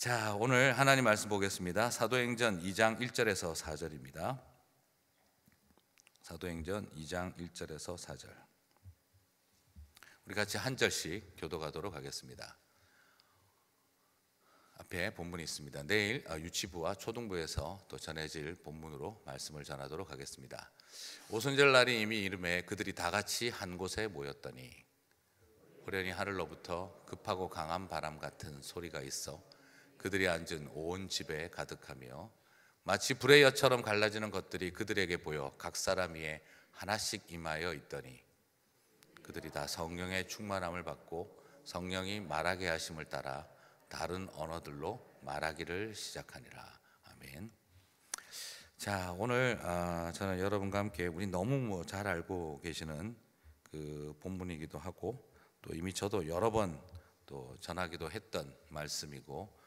자, 오늘 하나님 말씀 보겠습니다. 사도행전 2장 1절에서 4절입니다. 사도행전 2장 1절에서 4절. 우리 같이 한 절씩 교도가도록 하겠습니다. 앞에 본문이 있습니다. 내일 아, 유치부와 초등부에서 또 전해질 본문으로 말씀을 전하도록 하겠습니다. 오순절 날이 이미 이름에 그들이 다 같이 한 곳에 모였더니 호련히 하늘로부터 급하고 강한 바람 같은 소리가 있어 그들이 앉은 온 집에 가득하며 마치 불의 여처럼 갈라지는 것들이 그들에게 보여 각 사람 위에 하나씩 임하여 있더니 그들이 다 성령의 충만함을 받고 성령이 말하게 하심을 따라 다른 언어들로 말하기를 시작하니라. 아멘. 자, 오늘 아, 저는 여러분과 함께 우리 너무 뭐잘 알고 계시는 그 본문이기도 하고 또 이미 저도 여러 번 또 전하기도 했던 말씀이고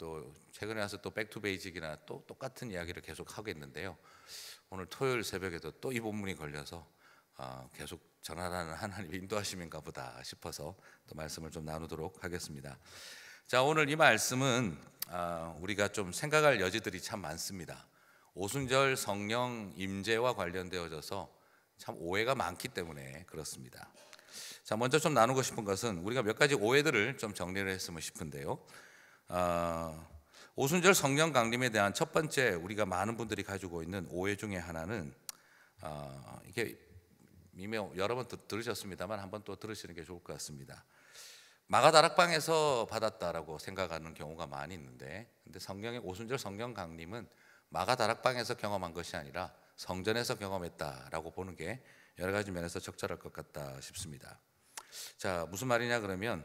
또 최근에 와서 또 백투 베이직이나 또 똑같은 이야기를 계속 하고 있는데요. 오늘 토요일 새벽에도 또 이 본문이 걸려서 아, 계속 전하라는 하나님 인도하심인가 보다 싶어서 또 말씀을 좀 나누도록 하겠습니다. 자 오늘 이 말씀은 아, 우리가 좀 생각할 여지들이 참 많습니다. 오순절 성령 임재와 관련되어져서 참 오해가 많기 때문에 그렇습니다. 자 먼저 좀 나누고 싶은 것은 우리가 몇 가지 오해들을 좀 정리를 했으면 싶은데요. 어, 오순절 성령 강림에 대한 첫 번째 우리가 많은 분들이 가지고 있는 오해 중에 하나는 어, 이게 이미 여러 번 들으셨습니다만 한번 또 들으시는 게 좋을 것 같습니다. 마가다락방에서 받았다라고 생각하는 경우가 많이 있는데, 근데 성경의 오순절 성경 강림은 마가다락방에서 경험한 것이 아니라 성전에서 경험했다라고 보는 게 여러 가지 면에서 적절할 것 같다 싶습니다. 자 무슨 말이냐 그러면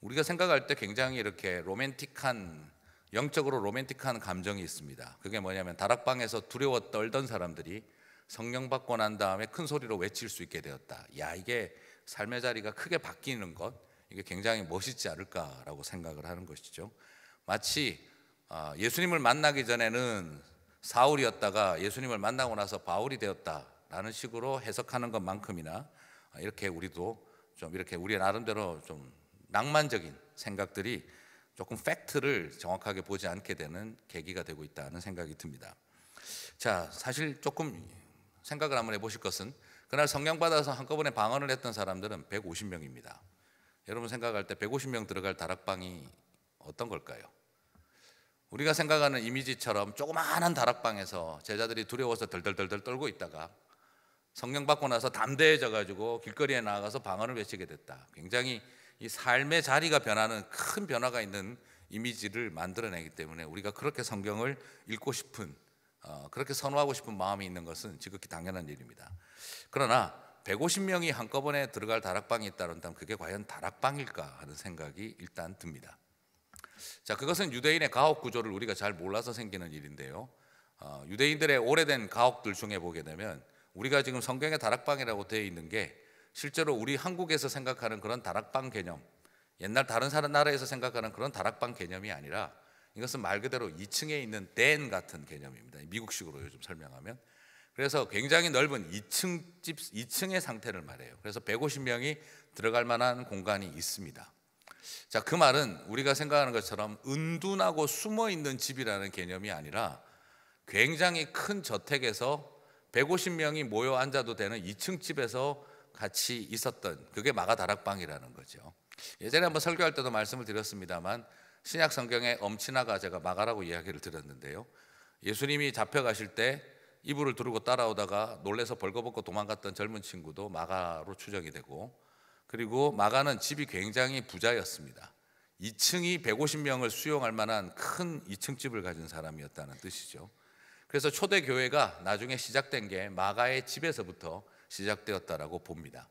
우리가 생각할 때 굉장히 이렇게 로맨틱한 영적으로 로맨틱한 감정이 있습니다. 그게 뭐냐면 다락방에서 두려워 떨던 사람들이 성령 받고 난 다음에 큰 소리로 외칠 수 있게 되었다. 야, 이게 삶의 자리가 크게 바뀌는 것, 이게 굉장히 멋있지 않을까라고 생각을 하는 것이죠. 마치 아, 예수님을 만나기 전에는 사울이었다가 예수님을 만나고 나서 바울이 되었다라는 식으로 해석하는 것만큼이나 이렇게 우리도 좀 이렇게 우리 나름대로 좀 낭만적인 생각들이 조금 팩트를 정확하게 보지 않게 되는 계기가 되고 있다는 생각이 듭니다. 자, 사실 조금 생각을 한번 해보실 것은 그날 성령 받아서 한꺼번에 방언을 했던 사람들은 150명입니다. 여러분 생각할 때 150명 들어갈 다락방이 어떤 걸까요? 우리가 생각하는 이미지처럼 조그마한 다락방에서 제자들이 두려워서 덜덜덜덜 떨고 있다가 성령 받고 나서 담대해져 가지고 길거리에 나가서 방언을 외치게 됐다. 굉장히 이 삶의 자리가 변하는 큰 변화가 있는 이미지를 만들어내기 때문에 우리가 그렇게 성경을 읽고 싶은 어, 그렇게 선호하고 싶은 마음이 있는 것은 지극히 당연한 일입니다. 그러나 150명이 한꺼번에 들어갈 다락방이 있다면 그게 과연 다락방일까 하는 생각이 일단 듭니다. 자, 그것은 유대인의 가옥 구조를 우리가 잘 몰라서 생기는 일인데요. 어, 유대인들의 오래된 가옥들 중에 보게 되면 우리가 지금 성경의 다락방이라고 되어 있는 게 실제로 우리 한국에서 생각하는 그런 다락방 개념, 옛날 다른 나라에서 생각하는 그런 다락방 개념이 아니라 이것은 말 그대로 2층에 있는 댄 같은 개념입니다. 미국식으로 요즘 설명하면. 그래서 굉장히 넓은 2층 집 2층의 상태를 말해요. 그래서 150명이 들어갈 만한 공간이 있습니다. 자, 그 말은 우리가 생각하는 것처럼 은둔하고 숨어 있는 집이라는 개념이 아니라 굉장히 큰 저택에서 150명이 모여 앉아도 되는 2층 집에서 같이 있었던 그게 마가 다락방이라는 거죠. 예전에 한번 설교할 때도 말씀을 드렸습니다만 신약 성경의 엄친아가 제가 마가라고 이야기를 드렸는데요. 예수님이 잡혀가실 때 이불을 두르고 따라오다가 놀래서 벌거벗고 도망갔던 젊은 친구도 마가로 추정이 되고 그리고 마가는 집이 굉장히 부자였습니다. 2층이 150명을 수용할 만한 큰 2층 집을 가진 사람이었다는 뜻이죠. 그래서 초대 교회가 나중에 시작된 게 마가의 집에서부터 시작되었다라고 봅니다.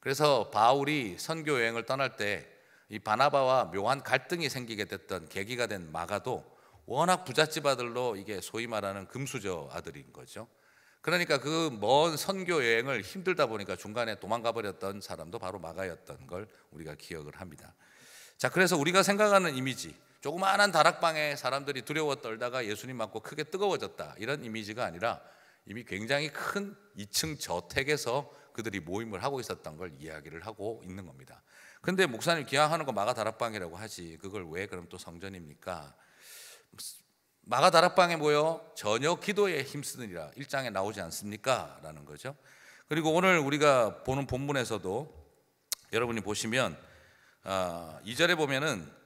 그래서 바울이 선교 여행을 떠날 때 이 바나바와 묘한 갈등이 생기게 됐던 계기가 된 마가도 워낙 부잣집 아들로 이게 소위 말하는 금수저 아들인 거죠. 그러니까 그 먼 선교 여행을 힘들다 보니까 중간에 도망가 버렸던 사람도 바로 마가였던 걸 우리가 기억을 합니다. 자, 그래서 우리가 생각하는 이미지, 조그마한 다락방에 사람들이 두려워 떨다가 예수님 맞고 크게 뜨거워졌다. 이런 이미지가 아니라 이미 굉장히 큰 2층 저택에서 그들이 모임을 하고 있었던 걸 이야기를 하고 있는 겁니다. 근데 목사님 기왕하는 거 마가다락방이라고 하지 그걸 왜 그럼 또 성전입니까? 마가다락방에 모여 저녁 기도에 힘쓰느니라 1장에 나오지 않습니까? 라는 거죠. 그리고 오늘 우리가 보는 본문에서도 여러분이 보시면 아, 2절에 보면은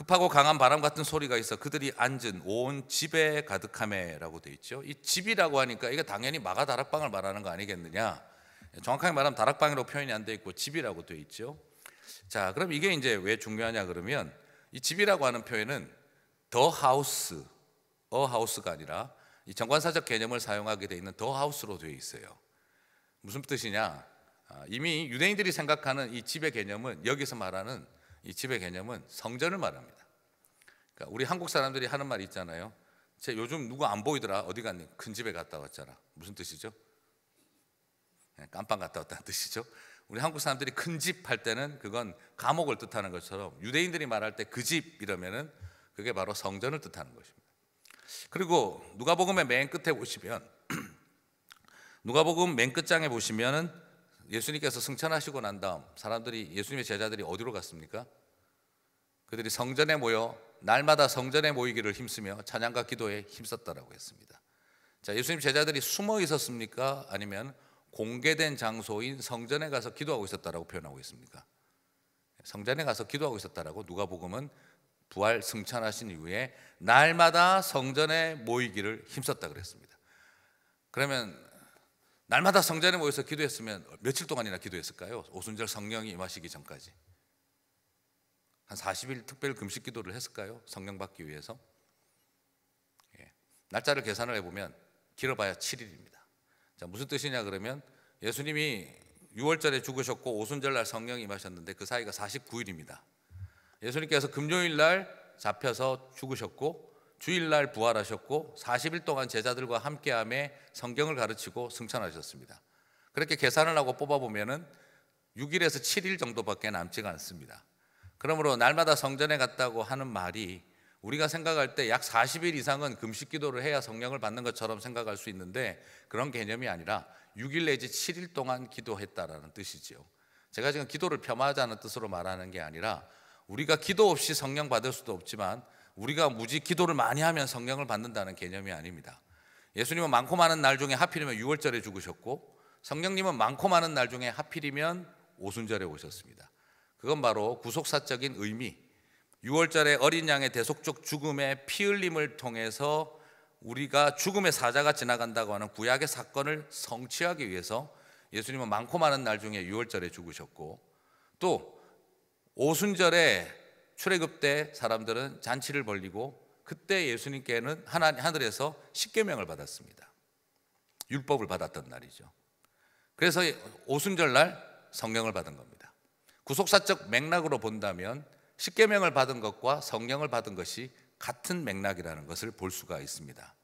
급하고 강한 바람 같은 소리가 있어 그들이 앉은 온 집에 가득함에라고 돼 있죠. 이 집이라고 하니까 이게 당연히 마가 다락방을 말하는 거 아니겠느냐? 정확하게 말하면 다락방이라고 표현이 안 돼 있고 집이라고 돼 있죠. 자, 그럼 이게 이제 왜 중요하냐 그러면 이 집이라고 하는 표현은 더 하우스, 어 하우스가 아니라 이 정관사적 개념을 사용하게 돼 있는 더 하우스로 되어 있어요. 무슨 뜻이냐? 아, 이미 유대인들이 생각하는 이 집의 개념은 여기서 말하는 이 집의 개념은 성전을 말합니다. 그러니까 우리 한국 사람들이 하는 말 있잖아요. 제 요즘 누구 안 보이더라. 어디 갔니? 큰 집에 갔다 왔잖아. 무슨 뜻이죠? 예, 깜빵 갔다 왔다는 뜻이죠. 우리 한국 사람들이 큰 집 할 때는 그건 감옥을 뜻하는 것처럼 유대인들이 말할 때 그 집 이러면은 그게 바로 성전을 뜻하는 것입니다. 그리고 누가복음의 맨 끝에 보시면 누가복음 맨 끝장에 보시면은 예수님께서 승천하시고 난 다음 사람들이 예수님의 제자들이 어디로 갔습니까? 그들이 성전에 모여 날마다 성전에 모이기를 힘쓰며 찬양과 기도에 힘썼다라고 했습니다. 자, 예수님 제자들이 숨어 있었습니까? 아니면 공개된 장소인 성전에 가서 기도하고 있었다라고 표현하고 있습니까? 성전에 가서 기도하고 있었다라고 누가복음은 부활 승천하신 이후에 날마다 성전에 모이기를 힘썼다 그랬습니다. 그러면 날마다 성전에 모여서 기도했으면 며칠 동안이나 기도했을까요? 오순절 성령이 임하시기 전까지. 한 40일 특별 금식 기도를 했을까요? 성령 받기 위해서. 예. 날짜를 계산을 해보면 길어봐야 7일입니다. 자, 무슨 뜻이냐 그러면 예수님이 6월절에 죽으셨고 오순절 날 성령이 임하셨는데 그 사이가 49일입니다. 예수님께서 금요일 날 잡혀서 죽으셨고 주일날 부활하셨고 40일 동안 제자들과 함께함에 성경을 가르치고 승천하셨습니다. 그렇게 계산을 하고 뽑아보면은 6일에서 7일 정도밖에 남지가 않습니다. 그러므로 날마다 성전에 갔다고 하는 말이 우리가 생각할 때 약 40일 이상은 금식 기도를 해야 성령을 받는 것처럼 생각할 수 있는데 그런 개념이 아니라 6일 내지 7일 동안 기도했다라는 뜻이지요. 제가 지금 기도를 폄하하자는 뜻으로 말하는 게 아니라 우리가 기도 없이 성령 받을 수도 없지만 우리가 무지 기도를 많이 하면 성령을 받는다는 개념이 아닙니다. 예수님은 많고 많은 날 중에 하필이면 6월절에 죽으셨고 성령님은 많고 많은 날 중에 하필이면 오순절에 오셨습니다. 그건 바로 구속사적인 의미. 6월절에 어린 양의 대속적 죽음의 피 흘림을 통해서 우리가 죽음의 사자가 지나간다고 하는 구약의 사건을 성취하기 위해서 예수님은 많고 많은 날 중에 6월절에 죽으셨고 또 오순절에 출애굽 때 사람들은 잔치를 벌리고 그때 예수님께는 하나님 하늘에서 십계명을 받았습니다. 율법을 받았던 날이죠. 그래서 오순절 날 성경을 받은 겁니다. 구속사적 맥락으로 본다면 십계명을 받은 것과 성경을 받은 것이 같은 맥락이라는 것을 볼 수가 있습니다.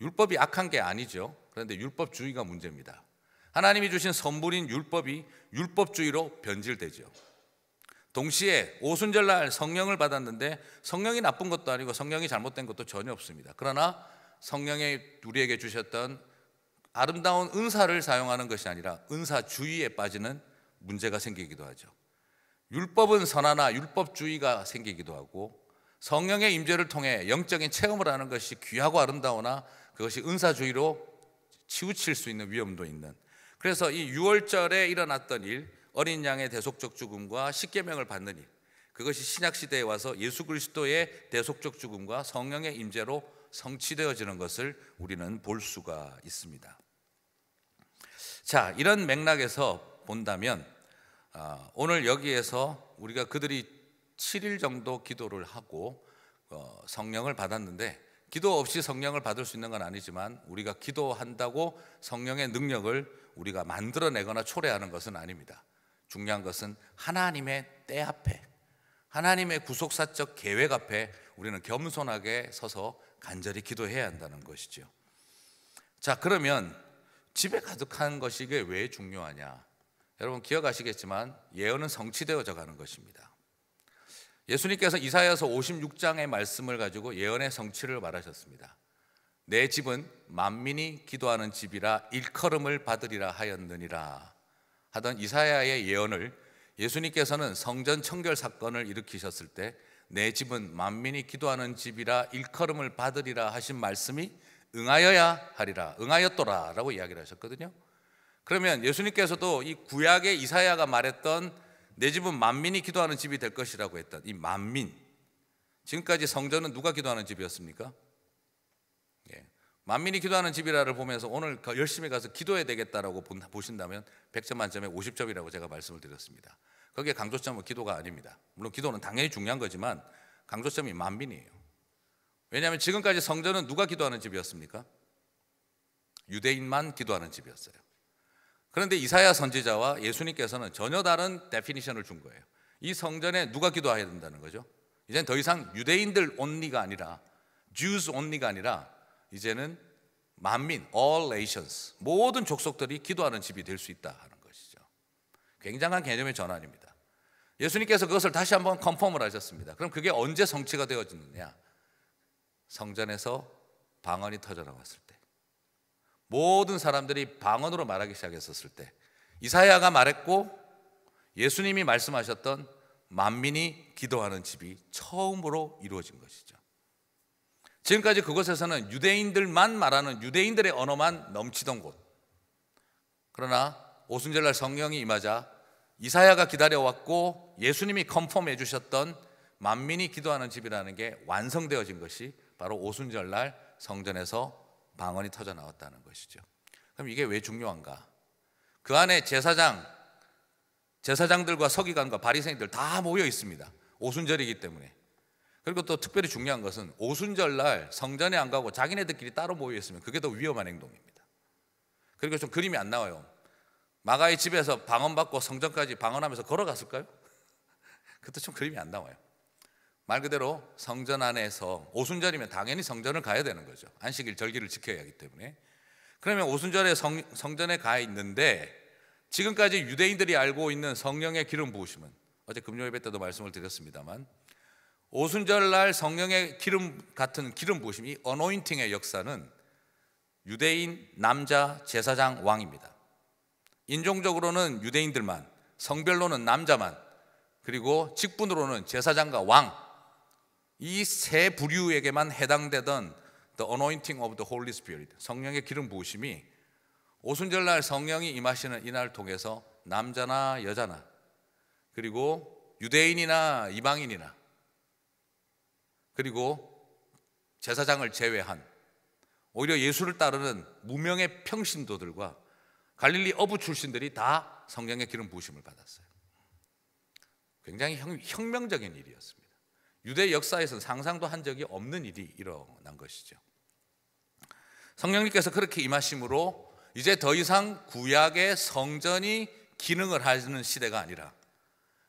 율법이 악한 게 아니죠. 그런데 율법주의가 문제입니다. 하나님이 주신 선물인 율법이 율법주의로 변질되죠. 동시에 오순절날 성령을 받았는데 성령이 나쁜 것도 아니고 성령이 잘못된 것도 전혀 없습니다. 그러나 성령이 우리에게 주셨던 아름다운 은사를 사용하는 것이 아니라 은사주의에 빠지는 문제가 생기기도 하죠. 율법은 선하나 율법주의가 생기기도 하고 성령의 임재를 통해 영적인 체험을 하는 것이 귀하고 아름다우나 그것이 은사주의로 치우칠 수 있는 위험도 있는 그래서 이 6월절에 일어났던 일 어린 양의 대속적 죽음과 십계명을 받느니 그것이 신약 시대에 와서 예수 그리스도의 대속적 죽음과 성령의 임재로 성취되어지는 것을 우리는 볼 수가 있습니다. 자, 이런 맥락에서 본다면 아, 오늘 여기에서 우리가 그들이 7일 정도 기도를 하고 어, 성령을 받았는데 기도 없이 성령을 받을 수 있는 건 아니지만 우리가 기도한다고 성령의 능력을 우리가 만들어내거나 초래하는 것은 아닙니다. 중요한 것은 하나님의 때 앞에 하나님의 구속사적 계획 앞에 우리는 겸손하게 서서 간절히 기도해야 한다는 것이죠. 자, 그러면 집에 가득한 것이 이게 왜 중요하냐? 여러분 기억하시겠지만 예언은 성취되어져 가는 것입니다. 예수님께서 이사야서 56장의 말씀을 가지고 예언의 성취를 말하셨습니다. 내 집은 만민이 기도하는 집이라 일컬음을 받으리라 하였느니라. 하던 이사야의 예언을 예수님께서는 성전 청결 사건을 일으키셨을 때 내 집은 만민이 기도하는 집이라 일컬음을 받으리라 하신 말씀이 응하여야 하리라 응하였더라라고 이야기를 하셨거든요. 그러면 예수님께서도 이 구약의 이사야가 말했던 내 집은 만민이 기도하는 집이 될 것이라고 했던 이 만민 지금까지 성전은 누가 기도하는 집이었습니까? 만민이 기도하는 집이라를 보면서 오늘 열심히 가서 기도해야 되겠다라고 보신다면 100점 만점에 50점이라고 제가 말씀을 드렸습니다. 거기에 강조점은 기도가 아닙니다. 물론 기도는 당연히 중요한 거지만 강조점이 만민이에요. 왜냐하면 지금까지 성전은 누가 기도하는 집이었습니까? 유대인만 기도하는 집이었어요. 그런데 이사야 선지자와 예수님께서는 전혀 다른 데피니션을 준 거예요. 이 성전에 누가 기도해야 된다는 거죠? 이제는 더 이상 유대인들 온리가 아니라 Jews 온리가 아니라 이제는 만민, all nations, 모든 족속들이 기도하는 집이 될 수 있다 하는 것이죠. 굉장한 개념의 전환입니다. 예수님께서 그것을 다시 한번 컨펌을 하셨습니다. 그럼 그게 언제 성취가 되어지느냐? 성전에서 방언이 터져나왔을 때. 모든 사람들이 방언으로 말하기 시작했었을 때. 이사야가 말했고 예수님이 말씀하셨던 만민이 기도하는 집이 처음으로 이루어진 것이죠. 지금까지 그곳에서는 유대인들만 말하는 유대인들의 언어만 넘치던 곳. 그러나 오순절날 성령이 임하자 이사야가 기다려왔고 예수님이 컨펌해 주셨던 만민이 기도하는 집이라는 게 완성되어진 것이 바로 오순절날 성전에서 방언이 터져 나왔다는 것이죠. 그럼 이게 왜 중요한가? 그 안에 제사장, 제사장들과 서기관과 바리새인들 다 모여 있습니다. 오순절이기 때문에 그리고 또 특별히 중요한 것은 오순절날 성전에 안 가고 자기네들끼리 따로 모여 있으면 그게 더 위험한 행동입니다. 그리고 좀 그림이 안 나와요. 마가의 집에서 방언받고 성전까지 방언하면서 걸어갔을까요? 그것좀 그림이 안 나와요. 말 그대로 성전 안에서 오순절이면 당연히 성전을 가야 되는 거죠. 안식일 절기를 지켜야 하기 때문에. 그러면 오순절에 성, 성전에 가 있는데 지금까지 유대인들이 알고 있는 성령의 기름 부으심은 어제 금요 예 때도 말씀을 드렸습니다만 오순절날 성령의 기름 같은 기름 부심이 어노인팅의 역사는 유대인 남자 제사장 왕입니다. 인종적으로는 유대인들만, 성별로는 남자만, 그리고 직분으로는 제사장과 왕, 이 세 부류에게만 해당되던 The Anointing of the Holy Spirit, 성령의 기름 부으심이 오순절날 성령이 임하시는 이날 통해서 남자나 여자나, 그리고 유대인이나 이방인이나 그리고 제사장을 제외한 오히려 예수를 따르는 무명의 평신도들과 갈릴리 어부 출신들이 다성경의 기름 부심을 받았어요. 굉장히 혁, 명적인 일이었습니다. 유대 역사에서는 상상도 한 적이 없는 일이 일어난 것이죠. 성령님께서 그렇게 임하심으로 이제 더 이상 구약의 성전이 기능을 하는 시대가 아니라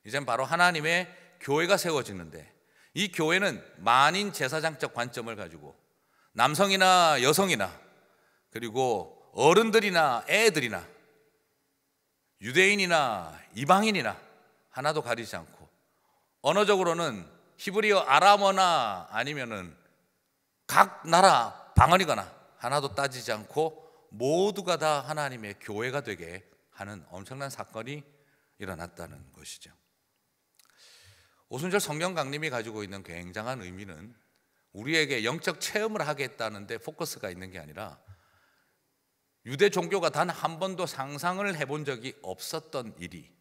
이젠 바로 하나님의 교회가 세워지는데 이 교회는 만인 제사장적 관점을 가지고 남성이나 여성이나 그리고 어른들이나 애들이나 유대인이나 이방인이나 하나도 가리지 않고 언어적으로는 히브리어 아람어나 아니면은 각 나라 방언이거나 하나도 따지지 않고 모두가 다 하나님의 교회가 되게 하는 엄청난 사건이 일어났다는 것이죠. 오순절 성령 강림이 가지고 있는 굉장한 의미는 우리에게 영적 체험을 하겠다는데 포커스가 있는 게 아니라 유대 종교가 단 한 번도 상상을 해본 적이 없었던 일이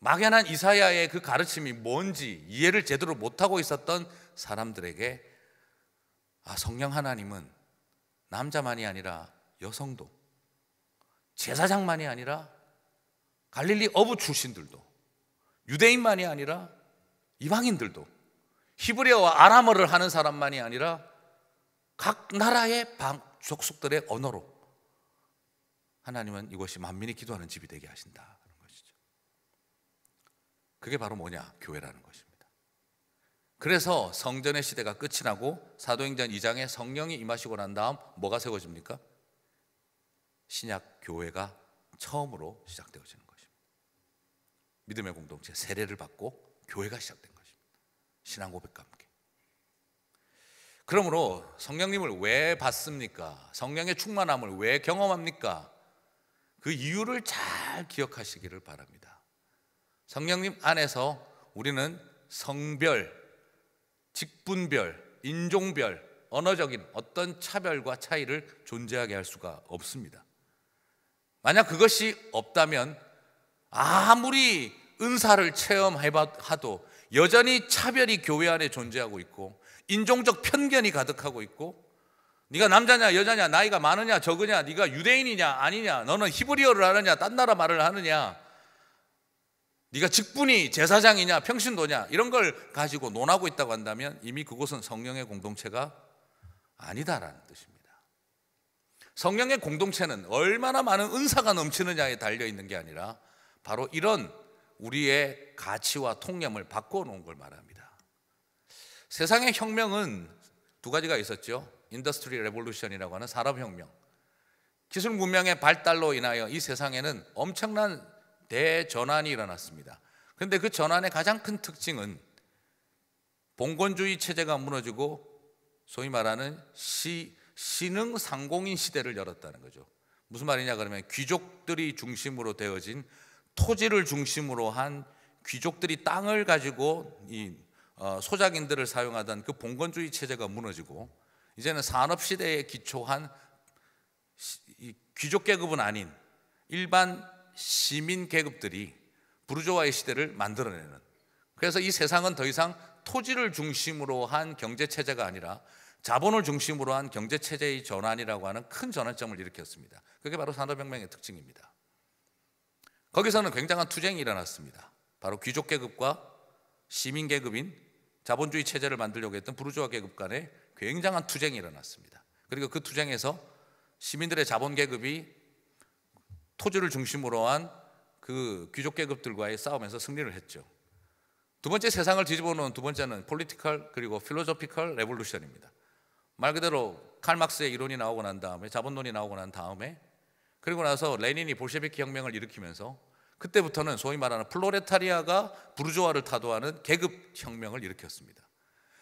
막연한 이사야의 그 가르침이 뭔지 이해를 제대로 못하고 있었던 사람들에게 아, 성령 하나님은 남자만이 아니라 여성도 제사장만이 아니라 갈릴리 어부 출신들도 유대인만이 아니라 이방인들도 히브리어와 아람어를 하는 사람만이 아니라 각 나라의 방, 족속들의 언어로 하나님은 이것이 만민이 기도하는 집이 되게 하신다. 그게 바로 뭐냐? 교회라는 것입니다. 그래서 성전의 시대가 끝이 나고 사도행전 2장에 성령이 임하시고 난 다음 뭐가 세워집니까? 신약 교회가 처음으로 시작되어지는 것입니다. 믿음의 공동체 세례를 받고 교회가 시작된 것입니다. 신앙 고백과 함께. 그러므로 성령님을 왜 받습니까? 성령의 충만함을 왜 경험합니까? 그 이유를 잘 기억하시기를 바랍니다. 성령님 안에서 우리는 성별, 직분별, 인종별, 언어적인 어떤 차별과 차이를 존재하게 할 수가 없습니다. 만약 그것이 없다면 아무리 은사를 체험해봐도 여전히 차별이 교회 안에 존재하고 있고 인종적 편견이 가득하고 있고 네가 남자냐 여자냐 나이가 많으냐 적으냐 네가 유대인이냐 아니냐 너는 히브리어를 하느냐 딴 나라 말을 하느냐 네가 직분이 제사장이냐 평신도냐 이런 걸 가지고 논하고 있다고 한다면 이미 그곳은 성령의 공동체가 아니다라는 뜻입니다. 성령의 공동체는 얼마나 많은 은사가 넘치느냐에 달려 있는 게 아니라 바로 이런 우리의 가치와 통념을 바꿔놓은 걸 말합니다. 세상의 혁명은 두 가지가 있었죠. 인더스트리 레볼루션이라고 하는 산업혁명. 기술 문명의 발달로 인하여 이 세상에는 엄청난 대전환이 일어났습니다. 그런데 그 전환의 가장 큰 특징은 봉건주의 체제가 무너지고 소위 말하는 시, 신흥 상공인 시대를 열었다는 거죠. 무슨 말이냐 그러면 귀족들이 중심으로 되어진 토지를 중심으로 한 귀족들이 땅을 가지고 이 어, 소작인들을 사용하던 그 봉건주의 체제가 무너지고 이제는 산업 시대에 기초한 귀족 계급은 아닌 일반 시민 계급들이 부르조아의 시대를 만들어내는 그래서 이 세상은 더 이상 토지를 중심으로 한 경제 체제가 아니라 자본을 중심으로 한 경제 체제의 전환이라고 하는 큰 전환점을 일으켰습니다. 그게 바로 산업혁명의 특징입니다. 거기서는 굉장한 투쟁이 일어났습니다. 바로 귀족 계급과 시민 계급인 자본주의 체제를 만들려고 했던 부르주아 계급 간에 굉장한 투쟁이 일어났습니다. 그리고 그 투쟁에서 시민들의 자본 계급이 토지를 중심으로 한 그 귀족 계급들과의 싸움에서 승리를 했죠. 두 번째 세상을 뒤집어 놓은 두 번째는 폴리티컬 그리고 필로조피컬 레볼루션입니다. 말 그대로 칼 막스의 이론이 나오고 난 다음에 자본론이 나오고 난 다음에 그리고 나서 레닌이 볼셰비키 혁명을 일으키면서 그때부터는 소위 말하는 플로레타리아가 부르조아를 타도하는 계급 혁명을 일으켰습니다.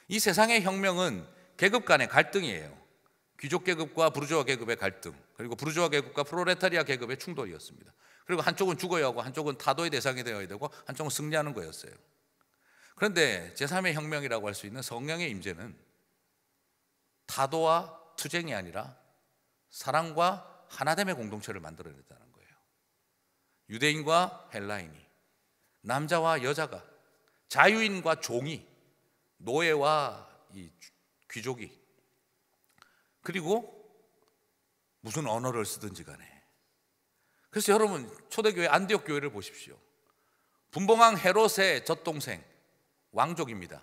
이 세상의 혁명은 계급 간의 갈등이에요. 귀족 계급과 부르조아 계급의 갈등, 그리고 부르조아 계급과 프로레타리아 계급의 충돌이었습니다. 그리고 한쪽은 죽어야 하고 한쪽은 타도의 대상이 되어야 되고 한쪽은 승리하는 거였어요. 그런데 제3의 혁명이라고 할 수 있는 성령의 임재는 타도와 투쟁이 아니라 사랑과 하나됨의 공동체를 만들어냈다는 거예요. 유대인과 헬라인이, 남자와 여자가, 자유인과 종이, 노예와 귀족이, 그리고 무슨 언어를 쓰든지 간에. 그래서 여러분 초대교회 안디옥 교회를 보십시오. 분봉왕 헤롯의 젖동생 왕족입니다.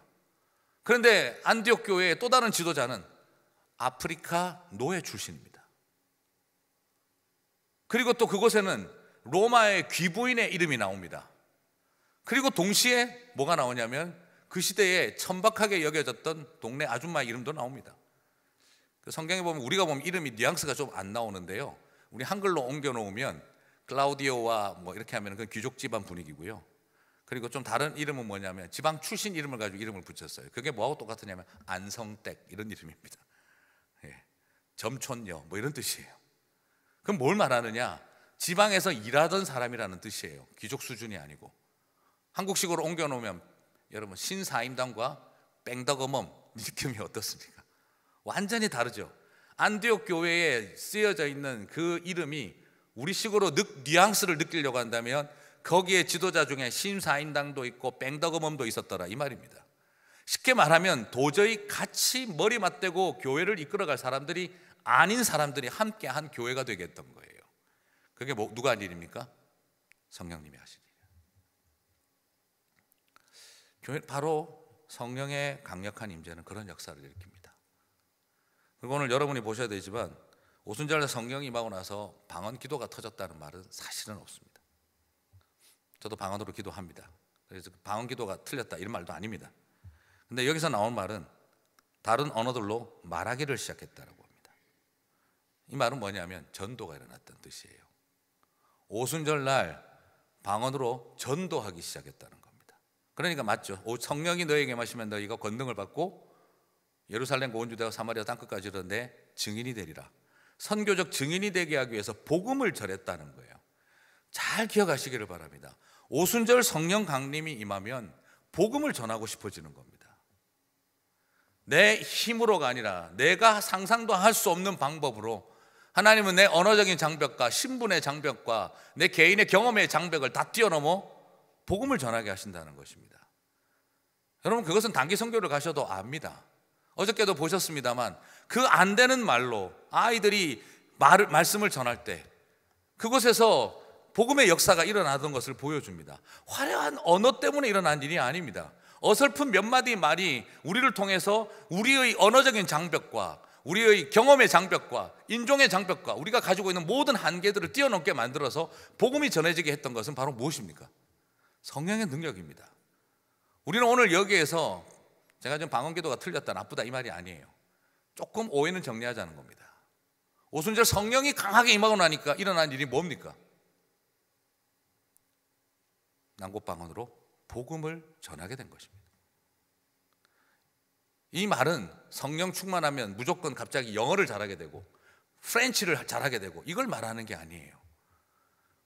그런데 안디옥 교회의 또 다른 지도자는 아프리카 노예 출신입니다. 그리고 또 그곳에는 로마의 귀부인의 이름이 나옵니다. 그리고 동시에 뭐가 나오냐면 그 시대에 천박하게 여겨졌던 동네 아줌마 이름도 나옵니다. 그 성경에 보면 우리가 보면 이름이 뉘앙스가 좀 안 나오는데요. 우리 한글로 옮겨 놓으면 클라우디오와 뭐 이렇게 하면 그 귀족 집안 분위기고요. 그리고 좀 다른 이름은 뭐냐면 지방 출신 이름을 가지고 이름을 붙였어요. 그게 뭐하고 똑같으냐면 안성댁 이런 이름입니다. 예. 점촌녀 뭐 이런 뜻이에요. 그럼 뭘 말하느냐? 지방에서 일하던 사람이라는 뜻이에요. 귀족 수준이 아니고. 한국식으로 옮겨놓으면 여러분 신사임당과 뺑덕어멈 느낌이 어떻습니까? 완전히 다르죠. 안디옥 교회에 쓰여져 있는 그 이름이 우리식으로 뉘앙스를 느끼려고 한다면 거기에 지도자 중에 신사임당도 있고 뺑덕어멈도 있었더라 이 말입니다. 쉽게 말하면 도저히 같이 머리 맞대고 교회를 이끌어갈 사람들이 아닌 사람들이 함께 한 교회가 되겠던 거예요. 그게 뭐 누가 한 일입니까? 성령님이 하신 일이에요. 바로 성령의 강력한 임재는 그런 역사를 일으킵니다. 그리고 오늘 여러분이 보셔야 되지만 오순절에 성령이 임하고 나서 방언 기도가 터졌다는 말은 사실은 없습니다. 저도 방언으로 기도합니다. 그래서 방언 기도가 틀렸다 이런 말도 아닙니다. 근데 여기서 나온 말은 다른 언어들로 말하기를 시작했다라고 이 말은 뭐냐면 전도가 일어났던 뜻이에요. 오순절 날 방언으로 전도하기 시작했다는 겁니다. 그러니까 맞죠. 성령이 너에게 마시면 너희가 권능을 받고 예루살렘고온 주대와 사마리아 땅끝까지 이르는데 증인이 되리라. 선교적 증인이 되게 하기 위해서 복음을 전했다는 거예요. 잘 기억하시기를 바랍니다. 오순절 성령 강림이 임하면 복음을 전하고 싶어지는 겁니다. 내 힘으로가 아니라 내가 상상도 할 수 없는 방법으로 하나님은 내 언어적인 장벽과 신분의 장벽과 내 개인의 경험의 장벽을 다 뛰어넘어 복음을 전하게 하신다는 것입니다. 여러분 그것은 단기 선교를 가셔도 압니다. 어저께도 보셨습니다만 그 안 되는 말로 아이들이 말을, 말씀을 전할 때 그곳에서 복음의 역사가 일어나던 것을 보여줍니다. 화려한 언어 때문에 일어난 일이 아닙니다. 어설픈 몇 마디 말이 우리를 통해서 우리의 언어적인 장벽과 우리의 경험의 장벽과 인종의 장벽과 우리가 가지고 있는 모든 한계들을 뛰어넘게 만들어서 복음이 전해지게 했던 것은 바로 무엇입니까? 성령의 능력입니다. 우리는 오늘 여기에서 제가 지금 방언기도가 틀렸다 나쁘다 이 말이 아니에요. 조금 오해는 정리하자는 겁니다. 오순절 성령이 강하게 임하고 나니까 일어난 일이 뭡니까? 난곡방언으로 복음을 전하게 된 것입니다. 이 말은 성령 충만하면 무조건 갑자기 영어를 잘하게 되고 프렌치를 잘하게 되고 이걸 말하는 게 아니에요.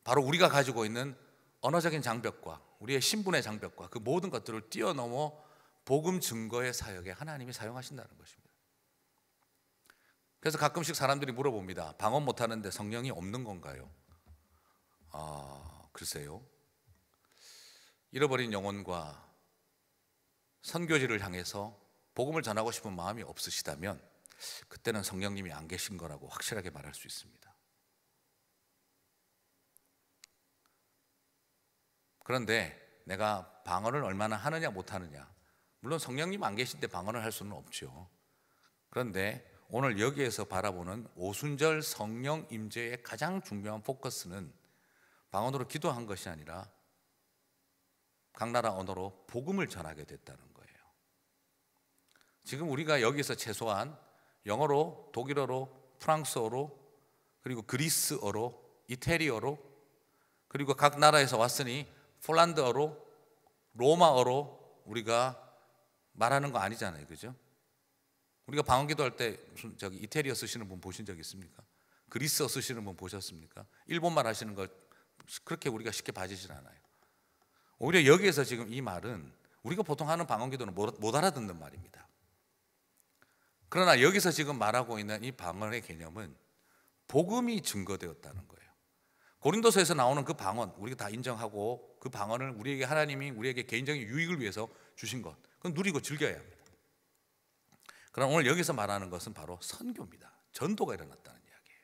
바로 우리가 가지고 있는 언어적인 장벽과 우리의 신분의 장벽과 그 모든 것들을 뛰어넘어 복음 증거의 사역에 하나님이 사용하신다는 것입니다. 그래서 가끔씩 사람들이 물어봅니다. 방언 못하는데 성령이 없는 건가요? 아, 글쎄요. 잃어버린 영혼과 선교지를 향해서 복음을 전하고 싶은 마음이 없으시다면 그때는 성령님이 안 계신 거라고 확실하게 말할 수 있습니다. 그런데 내가 방언을 얼마나 하느냐 못하느냐 물론 성령님 안 계신데 방언을 할 수는 없죠. 그런데 오늘 여기에서 바라보는 오순절 성령 임재의 가장 중요한 포커스는 방언으로 기도한 것이 아니라 각 나라 언어로 복음을 전하게 됐다는 지금 우리가 여기서 최소한 영어로, 독일어로, 프랑스어로, 그리고 그리스어로, 이태리어로, 그리고 각 나라에서 왔으니 폴란드어로, 로마어로 우리가 말하는 거 아니잖아요. 그죠? 우리가 방언 기도할 때 무슨 저기 이태리어 쓰시는 분 보신 적 있습니까? 그리스어 쓰시는 분 보셨습니까? 일본말 하시는 걸 그렇게 우리가 쉽게 봐지질 않아요. 오히려 여기에서 지금 이 말은 우리가 보통 하는 방언 기도는 못 알아듣는 말입니다. 그러나 여기서 지금 말하고 있는 이 방언의 개념은 복음이 증거되었다는 거예요. 고린도서에서 나오는 그 방언 우리가 다 인정하고 그 방언을 우리에게 하나님이 우리에게 개인적인 유익을 위해서 주신 것 그건 누리고 즐겨야 합니다. 그럼 오늘 여기서 말하는 것은 바로 선교입니다. 전도가 일어났다는 이야기예요.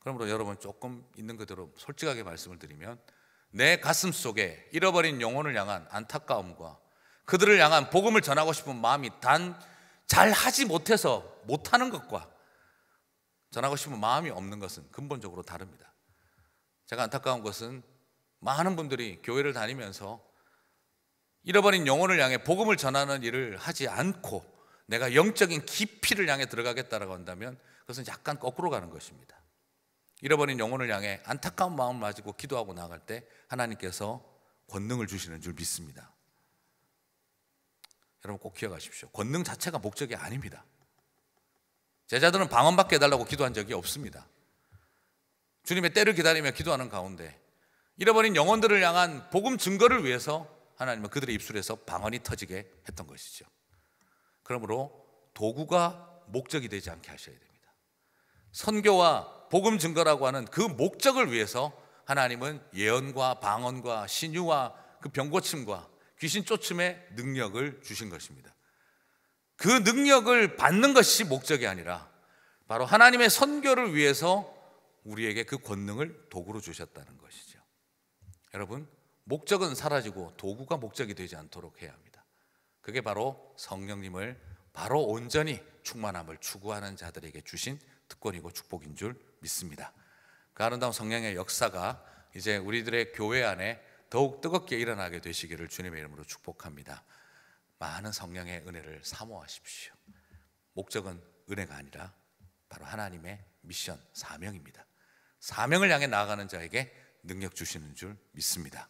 그러므로 여러분 조금 있는 그대로 솔직하게 말씀을 드리면 내 가슴 속에 잃어버린 영혼을 향한 안타까움과 그들을 향한 복음을 전하고 싶은 마음이 단잘 하지 못해서 못하는 것과 전하고 싶은 마음이 없는 것은 근본적으로 다릅니다. 제가 안타까운 것은 많은 분들이 교회를 다니면서 잃어버린 영혼을 향해 복음을 전하는 일을 하지 않고 내가 영적인 깊이를 향해 들어가겠다라고 한다면 그것은 약간 거꾸로 가는 것입니다. 잃어버린 영혼을 향해 안타까운 마음을 가지고 기도하고 나갈 때 하나님께서 권능을 주시는 줄 믿습니다. 여러분 꼭 기억하십시오. 권능 자체가 목적이 아닙니다. 제자들은 방언받게 해달라고 기도한 적이 없습니다. 주님의 때를 기다리며 기도하는 가운데 잃어버린 영혼들을 향한 복음 증거를 위해서 하나님은 그들의 입술에서 방언이 터지게 했던 것이죠. 그러므로 도구가 목적이 되지 않게 하셔야 됩니다. 선교와 복음 증거라고 하는 그 목적을 위해서 하나님은 예언과 방언과 신유와 그 병고침과 귀신 쫓음의 능력을 주신 것입니다. 그 능력을 받는 것이 목적이 아니라 바로 하나님의 선교를 위해서 우리에게 그 권능을 도구로 주셨다는 것이죠. 여러분, 목적은 사라지고 도구가 목적이 되지 않도록 해야 합니다. 그게 바로 성령님을 바로 온전히 충만함을 추구하는 자들에게 주신 특권이고 축복인 줄 믿습니다. 그 아름다운 성령의 역사가 이제 우리들의 교회 안에 더욱 뜨겁게 일어나게 되시기를 주님의 이름으로 축복합니다. 많은 성령의 은혜를 사모하십시오. 목적은 은혜가 아니라 바로 하나님의 미션, 사명입니다. 사명을 향해 나아가는 자에게 능력 주시는 줄 믿습니다.